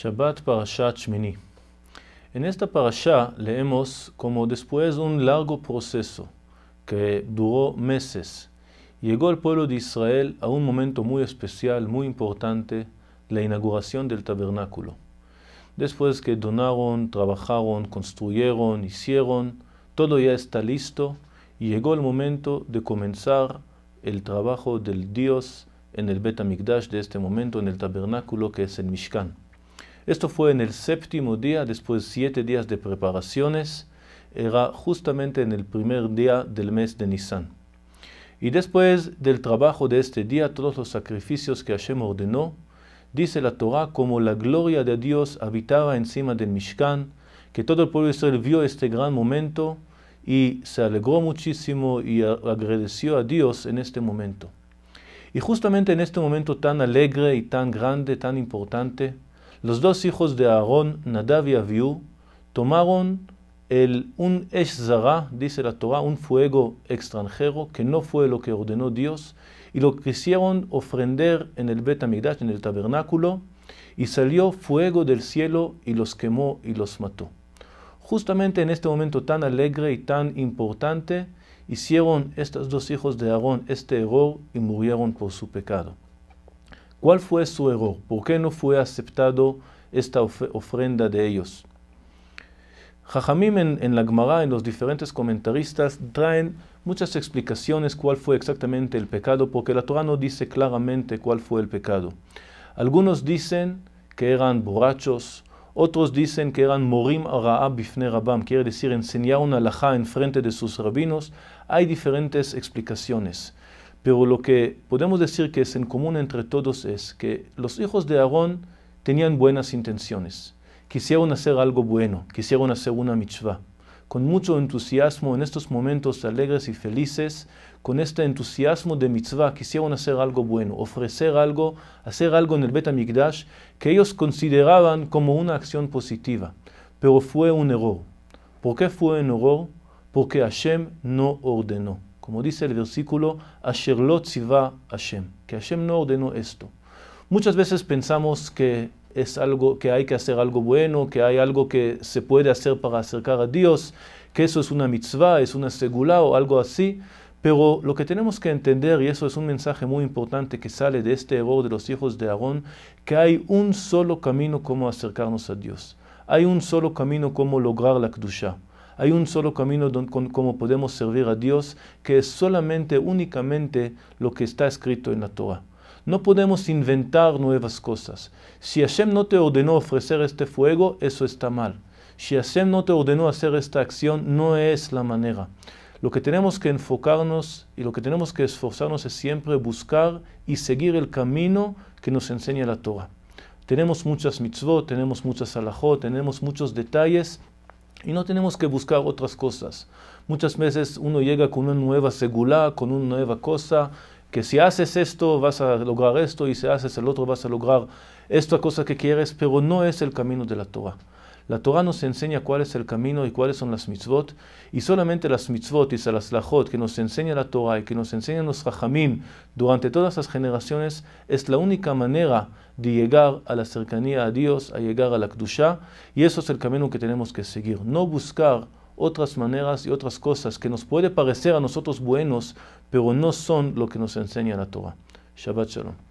Shabbat Parashat Shmini. En esta parasha leemos como después un largo proceso que duró meses, llegó el pueblo de Israel a un momento muy especial, muy importante, la inauguración del tabernáculo. Después que donaron, trabajaron, construyeron, hicieron, todo ya está listo y llegó el momento de comenzar el trabajo del Dios en el Bet de este momento, en el tabernáculo que es el Mishkan. Esto fue en el séptimo día, después de siete días de preparaciones. Era justamente en el primer día del mes de Nisan. Y después del trabajo de este día, todos los sacrificios que Hashem ordenó, dice la Torah, como la gloria de Dios habitaba encima del Mishkan, que todo el pueblo de Israel vio este gran momento y se alegró muchísimo y agradeció a Dios en este momento. Y justamente en este momento tan alegre y tan grande, tan importante, los dos hijos de Aarón, Nadav y Abiú, tomaron el, un Eshzara, dice la Torah, un fuego extranjero, que no fue lo que ordenó Dios, y lo quisieron ofrender en el Bet en el tabernáculo, y salió fuego del cielo y los quemó y los mató. Justamente en este momento tan alegre y tan importante, hicieron estos dos hijos de Aarón este error y murieron por su pecado. ¿Cuál fue su error? ¿Por qué no fue aceptado esta ofrenda de ellos? Jajamim en, en la Gemara, en los diferentes comentaristas, traen muchas explicaciones cuál fue exactamente el pecado, porque la Torah no dice claramente cuál fue el pecado. Algunos dicen que eran borrachos, otros dicen que eran morim ara'a bifne rabam, quiere decir enseñar una halajá en frente de sus rabinos. Hay diferentes explicaciones. Pero lo que podemos decir que es en común entre todos es que los hijos de Aarón tenían buenas intenciones, quisieron hacer algo bueno, quisieron hacer una mitzvah. Con mucho entusiasmo en estos momentos alegres y felices, con este entusiasmo de mitzvah quisieron hacer algo bueno, ofrecer algo, hacer algo en el Bet que ellos consideraban como una acción positiva. Pero fue un error. ¿Por qué fue un error? Porque Hashem no ordenó como dice el versículo, Hashem, que Hashem no ordenó esto. Muchas veces pensamos que es algo que hay que hacer algo bueno, que hay algo que se puede hacer para acercar a Dios, que eso es una mitzvah, es una segula o algo así, pero lo que tenemos que entender, y eso es un mensaje muy importante que sale de este error de los hijos de Aarón, que hay un solo camino como acercarnos a Dios. Hay un solo camino como lograr la Kedusha. Hay un solo camino con, como podemos servir a Dios, que es solamente, únicamente lo que está escrito en la Torah. No podemos inventar nuevas cosas. Si Hashem no te ordenó ofrecer este fuego, eso está mal. Si Hashem no te ordenó hacer esta acción, no es la manera. Lo que tenemos que enfocarnos y lo que tenemos que esforzarnos es siempre buscar y seguir el camino que nos enseña la Torah. Tenemos muchas mitzvot, tenemos muchas halajot, tenemos muchos detalles y no tenemos que buscar otras cosas. Muchas veces uno llega con una nueva segula, con una nueva cosa, que si haces esto vas a lograr esto y si haces el otro vas a lograr esta cosa que quieres, pero no es el camino de la Torah. La Torah nos enseña cuál es el camino y cuáles son las mitzvot, y solamente las mitzvot y las lajot que nos enseña la Torah y que nos enseña los hajamim durante todas las generaciones es la única manera de llegar a la cercanía a Dios, a llegar a la Kdusha, y eso es el camino que tenemos que seguir. No buscar otras maneras y otras cosas que nos puede parecer a nosotros buenos, pero no son lo que nos enseña la Torah. Shabbat Shalom.